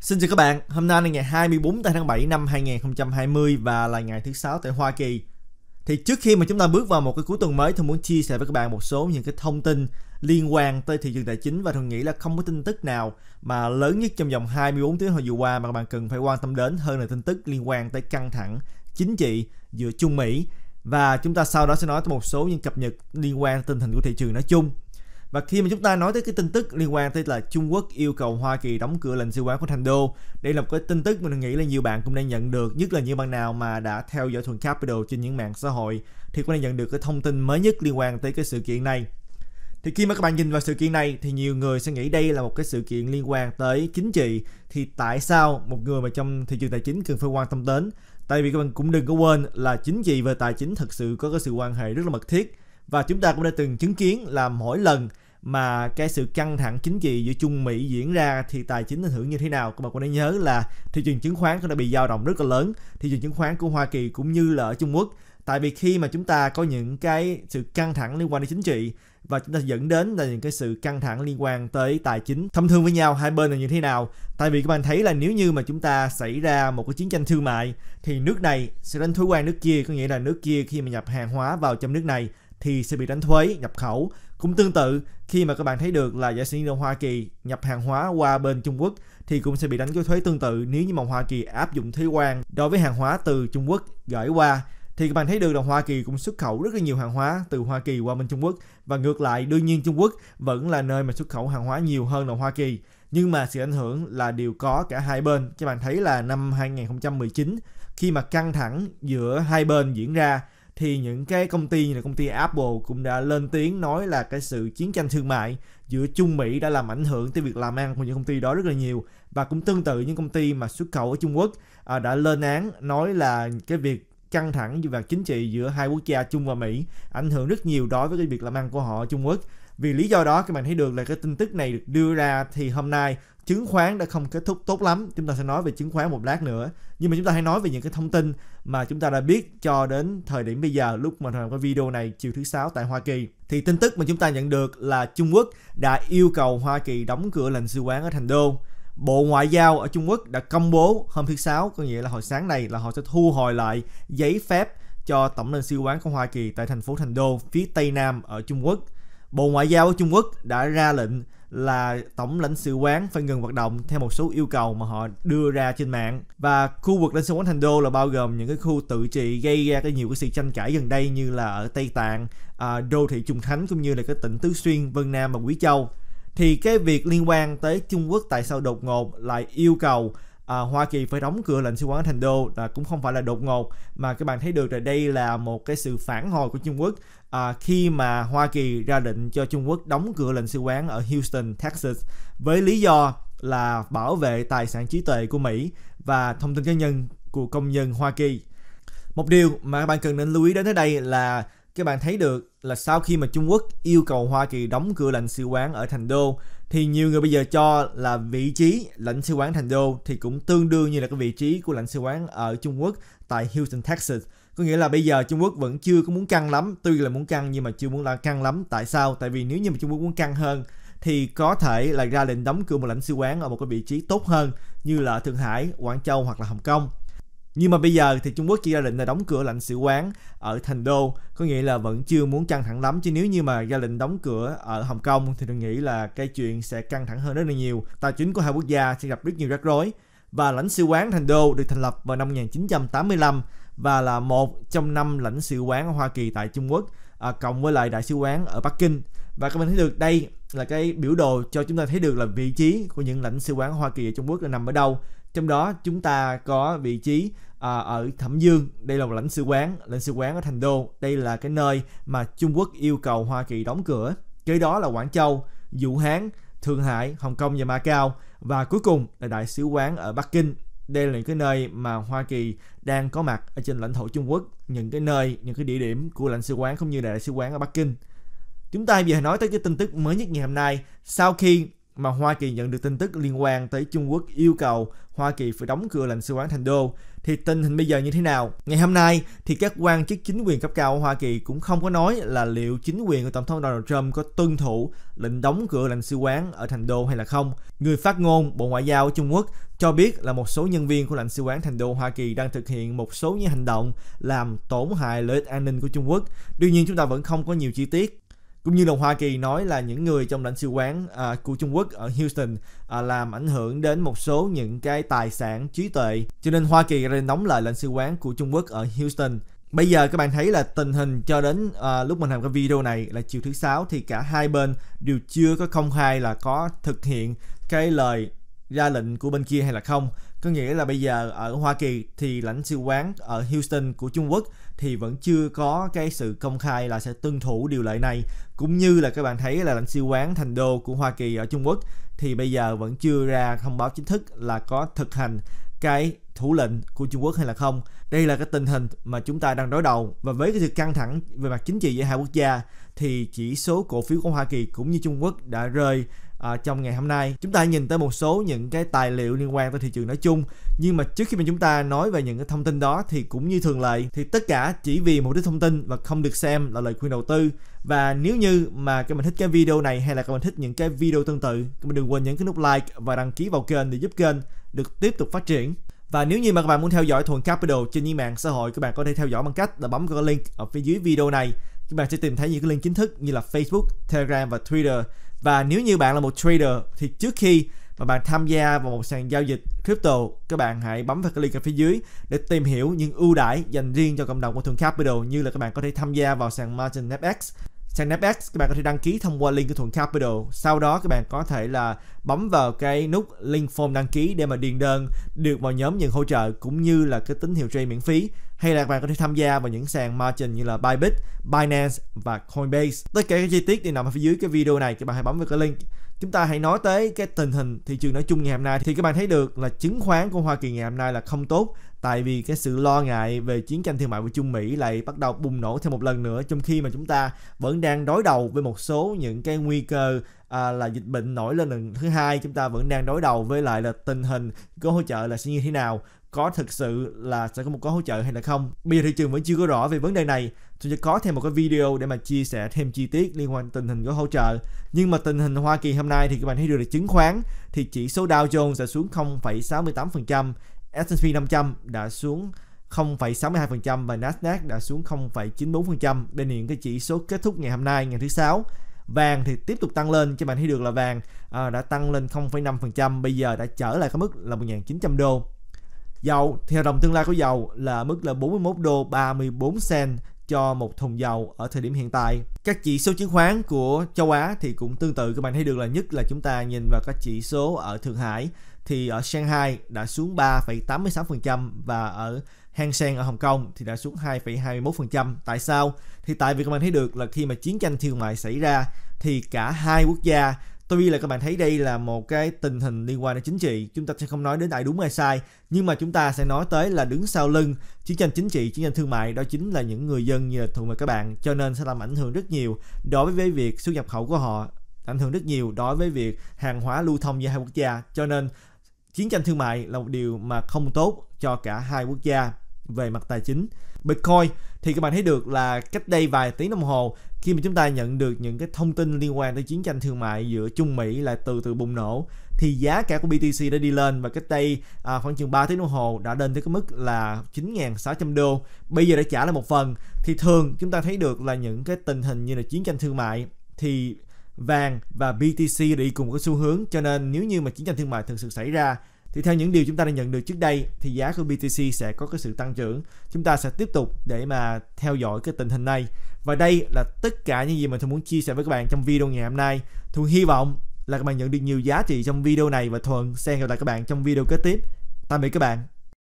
Xin chào các bạn, hôm nay là ngày 24 tháng 7 năm 2020 và là ngày thứ sáu tại Hoa Kỳ. Thì trước khi mà chúng ta bước vào một cái cuối tuần mới, tôi muốn chia sẻ với các bạn một số những cái thông tin liên quan tới thị trường tài chính và tôi nghĩ là không có tin tức nào mà lớn nhất trong vòng 24 tiếng hồi vừa qua mà các bạn cần phải quan tâm đến hơn là tin tức liên quan tới căng thẳng chính trị giữa Trung Mỹ và chúng ta sau đó sẽ nói tới một số những cập nhật liên quan tình hình của thị trường nói chung và khi mà chúng ta nói tới cái tin tức liên quan tới là Trung Quốc yêu cầu Hoa Kỳ đóng cửa lệnh sứ quán của Thành Đô, đây là một cái tin tức mà mình nghĩ là nhiều bạn cũng đang nhận được, nhất là những bạn nào mà đã theo dõi thuần Capital trên những mạng xã hội thì cũng đang nhận được cái thông tin mới nhất liên quan tới cái sự kiện này. Thì khi mà các bạn nhìn vào sự kiện này thì nhiều người sẽ nghĩ đây là một cái sự kiện liên quan tới chính trị thì tại sao một người mà trong thị trường tài chính cần phải quan tâm đến? Tại vì các bạn cũng đừng có quên là chính trị và tài chính thật sự có cái sự quan hệ rất là mật thiết và chúng ta cũng đã từng chứng kiến là mỗi lần mà cái sự căng thẳng chính trị giữa Trung Mỹ diễn ra thì tài chính ảnh hưởng như thế nào các bạn có nên nhớ là thị trường chứng khoán cũng đã bị dao động rất là lớn thị trường chứng khoán của Hoa Kỳ cũng như là ở Trung Quốc tại vì khi mà chúng ta có những cái sự căng thẳng liên quan đến chính trị và chúng ta dẫn đến là những cái sự căng thẳng liên quan tới tài chính thông thương với nhau hai bên là như thế nào tại vì các bạn thấy là nếu như mà chúng ta xảy ra một cái chiến tranh thương mại thì nước này sẽ đánh thuế quan nước kia có nghĩa là nước kia khi mà nhập hàng hóa vào trong nước này thì sẽ bị đánh thuế nhập khẩu. Cũng tương tự, khi mà các bạn thấy được là giả sử như Hoa Kỳ nhập hàng hóa qua bên Trung Quốc thì cũng sẽ bị đánh cái thuế tương tự nếu như mà Hoa Kỳ áp dụng thuế quan đối với hàng hóa từ Trung Quốc gửi qua thì các bạn thấy được là Hoa Kỳ cũng xuất khẩu rất là nhiều hàng hóa từ Hoa Kỳ qua bên Trung Quốc và ngược lại đương nhiên Trung Quốc vẫn là nơi mà xuất khẩu hàng hóa nhiều hơn là Hoa Kỳ nhưng mà sự ảnh hưởng là đều có cả hai bên các bạn thấy là năm 2019 khi mà căng thẳng giữa hai bên diễn ra thì những cái công ty như là công ty Apple cũng đã lên tiếng nói là cái sự chiến tranh thương mại giữa Trung Mỹ đã làm ảnh hưởng tới việc làm ăn của những công ty đó rất là nhiều và cũng tương tự những công ty mà xuất khẩu ở Trung Quốc à, đã lên án nói là cái việc căng thẳng về chính trị giữa hai quốc gia Trung và Mỹ ảnh hưởng rất nhiều đối với cái việc làm ăn của họ ở Trung Quốc vì lý do đó các bạn thấy được là cái tin tức này được đưa ra thì hôm nay chứng khoán đã không kết thúc tốt lắm chúng ta sẽ nói về chứng khoán một lát nữa nhưng mà chúng ta hãy nói về những cái thông tin mà chúng ta đã biết cho đến thời điểm bây giờ lúc mà làm cái video này chiều thứ sáu tại Hoa Kỳ thì tin tức mà chúng ta nhận được là Trung Quốc đã yêu cầu Hoa Kỳ đóng cửa lệnh sứ quán ở Thành Đô. Bộ Ngoại giao ở Trung Quốc đã công bố hôm thứ sáu, có nghĩa là hồi sáng này là họ sẽ thu hồi lại giấy phép cho tổng lãnh sứ quán của Hoa Kỳ tại thành phố Thành Đô phía tây nam ở Trung Quốc. Bộ Ngoại giao của Trung Quốc đã ra lệnh là tổng lãnh sự quán phải ngừng hoạt động theo một số yêu cầu mà họ đưa ra trên mạng và khu vực lãnh sự quán thành đô là bao gồm những cái khu tự trị gây ra cái nhiều cái sự tranh cãi gần đây như là ở tây tạng à, đô thị trùng khánh cũng như là cái tỉnh tứ xuyên vân nam và quý châu thì cái việc liên quan tới trung quốc tại sao đột ngột lại yêu cầu à, Hoa Kỳ phải đóng cửa lệnh sứ quán ở Thành Đô là cũng không phải là đột ngột mà các bạn thấy được là đây là một cái sự phản hồi của Trung Quốc à, khi mà Hoa Kỳ ra lệnh cho Trung Quốc đóng cửa lệnh sứ quán ở Houston, Texas với lý do là bảo vệ tài sản trí tuệ của Mỹ và thông tin cá nhân của công dân Hoa Kỳ. Một điều mà các bạn cần nên lưu ý đến ở đây là các bạn thấy được là sau khi mà Trung Quốc yêu cầu Hoa Kỳ đóng cửa lệnh sứ quán ở Thành Đô thì nhiều người bây giờ cho là vị trí lãnh sứ quán Thành Đô thì cũng tương đương như là cái vị trí của lãnh sứ quán ở Trung Quốc tại Houston, Texas. Có nghĩa là bây giờ Trung Quốc vẫn chưa có muốn căng lắm, tuy là muốn căng nhưng mà chưa muốn là căng lắm. Tại sao? Tại vì nếu như mà Trung Quốc muốn căng hơn thì có thể là ra lệnh đóng cửa một lãnh sứ quán ở một cái vị trí tốt hơn như là Thượng Hải, Quảng Châu hoặc là Hồng Kông. Nhưng mà bây giờ thì Trung Quốc chỉ ra lệnh là đóng cửa lãnh sự quán ở Thành Đô, có nghĩa là vẫn chưa muốn căng thẳng lắm chứ nếu như mà ra lệnh đóng cửa ở Hồng Kông thì tôi nghĩ là cái chuyện sẽ căng thẳng hơn rất là nhiều. Tài chính của hai quốc gia sẽ gặp rất nhiều rắc rối và lãnh sự quán Thành Đô được thành lập vào năm 1985 và là một trong năm lãnh sự quán Hoa Kỳ tại Trung Quốc à, cộng với lại đại sứ quán ở Bắc Kinh và các bạn thấy được đây là cái biểu đồ cho chúng ta thấy được là vị trí của những lãnh sứ quán Hoa Kỳ ở Trung Quốc là nằm ở đâu trong đó chúng ta có vị trí à, ở Thẩm Dương đây là một lãnh sự quán lãnh sự quán ở Thành Đô đây là cái nơi mà Trung Quốc yêu cầu Hoa Kỳ đóng cửa kế đó là Quảng Châu Vũ Hán Thượng Hải Hồng Kông và Macau và cuối cùng là đại sứ quán ở Bắc Kinh đây là những cái nơi mà Hoa Kỳ đang có mặt ở trên lãnh thổ Trung Quốc những cái nơi những cái địa điểm của lãnh sự quán cũng như đại sứ quán ở Bắc Kinh chúng ta bây giờ nói tới cái tin tức mới nhất ngày hôm nay sau khi mà Hoa Kỳ nhận được tin tức liên quan tới Trung Quốc yêu cầu Hoa Kỳ phải đóng cửa lãnh sứ quán Thành Đô thì tình hình bây giờ như thế nào? Ngày hôm nay thì các quan chức chính quyền cấp cao ở Hoa Kỳ cũng không có nói là liệu chính quyền của Tổng thống Donald Trump có tuân thủ lệnh đóng cửa lãnh sứ quán ở Thành Đô hay là không. Người phát ngôn Bộ Ngoại giao Trung Quốc cho biết là một số nhân viên của lãnh sứ quán Thành Đô Hoa Kỳ đang thực hiện một số những hành động làm tổn hại lợi ích an ninh của Trung Quốc. Tuy nhiên chúng ta vẫn không có nhiều chi tiết cũng như là Hoa Kỳ nói là những người trong lãnh sự quán à, của Trung Quốc ở Houston à, làm ảnh hưởng đến một số những cái tài sản trí tuệ cho nên Hoa Kỳ ra đóng lại lãnh sự quán của Trung Quốc ở Houston Bây giờ các bạn thấy là tình hình cho đến à, lúc mình làm cái video này là chiều thứ sáu thì cả hai bên đều chưa có công khai là có thực hiện cái lời ra lệnh của bên kia hay là không có nghĩa là bây giờ ở Hoa Kỳ thì lãnh sự quán ở Houston của Trung Quốc thì vẫn chưa có cái sự công khai là sẽ tuân thủ điều lệ này cũng như là các bạn thấy là lãnh sự quán thành đô của Hoa Kỳ ở Trung Quốc thì bây giờ vẫn chưa ra thông báo chính thức là có thực hành cái thủ lệnh của Trung Quốc hay là không. Đây là cái tình hình mà chúng ta đang đối đầu và với cái sự căng thẳng về mặt chính trị giữa hai quốc gia thì chỉ số cổ phiếu của Hoa Kỳ cũng như Trung Quốc đã rơi à, trong ngày hôm nay chúng ta hãy nhìn tới một số những cái tài liệu liên quan tới thị trường nói chung nhưng mà trước khi mà chúng ta nói về những cái thông tin đó thì cũng như thường lệ thì tất cả chỉ vì mục đích thông tin và không được xem là lời khuyên đầu tư và nếu như mà các bạn thích cái video này hay là các bạn thích những cái video tương tự các bạn đừng quên nhấn cái nút like và đăng ký vào kênh để giúp kênh được tiếp tục phát triển và nếu như mà các bạn muốn theo dõi Thuần Capital trên những mạng xã hội, các bạn có thể theo dõi bằng cách là bấm vào link ở phía dưới video này. Các bạn sẽ tìm thấy những cái link chính thức như là Facebook, Telegram và Twitter và nếu như bạn là một trader thì trước khi mà bạn tham gia vào một sàn giao dịch crypto các bạn hãy bấm vào cái link ở phía dưới để tìm hiểu những ưu đãi dành riêng cho cộng đồng của Thuần Capital như là các bạn có thể tham gia vào sàn Margin FX Sang NAPX các bạn có thể đăng ký thông qua link của Thuận Capital. Sau đó các bạn có thể là bấm vào cái nút link form đăng ký để mà điền đơn được vào nhóm nhận hỗ trợ cũng như là cái tín hiệu trade miễn phí hay là các bạn có thể tham gia vào những sàn margin như là Bybit, Binance và Coinbase. Tất cả các chi tiết thì nằm ở phía dưới cái video này các bạn hãy bấm vào cái link chúng ta hãy nói tới cái tình hình thị trường nói chung ngày hôm nay thì các bạn thấy được là chứng khoán của Hoa Kỳ ngày hôm nay là không tốt tại vì cái sự lo ngại về chiến tranh thương mại của Trung Mỹ lại bắt đầu bùng nổ thêm một lần nữa trong khi mà chúng ta vẫn đang đối đầu với một số những cái nguy cơ à, là dịch bệnh nổi lên lần thứ hai chúng ta vẫn đang đối đầu với lại là tình hình gói hỗ trợ là sẽ như thế nào có thực sự là sẽ có một gói hỗ trợ hay là không bây giờ thị trường vẫn chưa có rõ về vấn đề này tôi sẽ có thêm một cái video để mà chia sẻ thêm chi tiết liên quan tình hình của hỗ trợ nhưng mà tình hình Hoa Kỳ hôm nay thì các bạn thấy được là chứng khoán thì chỉ số Dow Jones sẽ xuống 0,68% S&P 500 đã xuống 0,62% và Nasdaq đã xuống 0,94%. Đây là những cái chỉ số kết thúc ngày hôm nay ngày thứ sáu. Vàng thì tiếp tục tăng lên cho bạn thấy được là vàng à, đã tăng lên 0,5% bây giờ đã trở lại cái mức là 1.900 đô. Dầu thì hợp đồng tương lai của dầu là mức là 41 đô 34 cent cho một thùng dầu ở thời điểm hiện tại. Các chỉ số chứng khoán của châu Á thì cũng tương tự các bạn thấy được là nhất là chúng ta nhìn vào các chỉ số ở Thượng Hải thì ở Shanghai đã xuống 3,86% và ở Hang Seng ở Hồng Kông thì đã xuống 2,21%. Tại sao? Thì tại vì các bạn thấy được là khi mà chiến tranh thương mại xảy ra thì cả hai quốc gia Tôi nghĩ là các bạn thấy đây là một cái tình hình liên quan đến chính trị. Chúng ta sẽ không nói đến ai đúng ai sai, nhưng mà chúng ta sẽ nói tới là đứng sau lưng chiến tranh chính trị, chiến tranh thương mại đó chính là những người dân như là thường và các bạn, cho nên sẽ làm ảnh hưởng rất nhiều đối với việc xuất nhập khẩu của họ, ảnh hưởng rất nhiều đối với việc hàng hóa lưu thông giữa hai quốc gia. Cho nên chiến tranh thương mại là một điều mà không tốt cho cả hai quốc gia về mặt tài chính Bitcoin thì các bạn thấy được là cách đây vài tiếng đồng hồ khi mà chúng ta nhận được những cái thông tin liên quan tới chiến tranh thương mại giữa Trung Mỹ là từ từ bùng nổ thì giá cả của BTC đã đi lên và cách đây à, khoảng chừng 3 tiếng đồng hồ đã lên tới cái mức là 9.600 đô bây giờ đã trả lại một phần thì thường chúng ta thấy được là những cái tình hình như là chiến tranh thương mại thì vàng và BTC đi cùng cái xu hướng cho nên nếu như mà chiến tranh thương mại thực sự xảy ra thì theo những điều chúng ta đã nhận được trước đây thì giá của BTC sẽ có cái sự tăng trưởng. Chúng ta sẽ tiếp tục để mà theo dõi cái tình hình này. Và đây là tất cả những gì mà tôi muốn chia sẻ với các bạn trong video ngày hôm nay. Thuận hy vọng là các bạn nhận được nhiều giá trị trong video này và Thuận sẽ gặp lại các bạn trong video kế tiếp. Tạm biệt các bạn.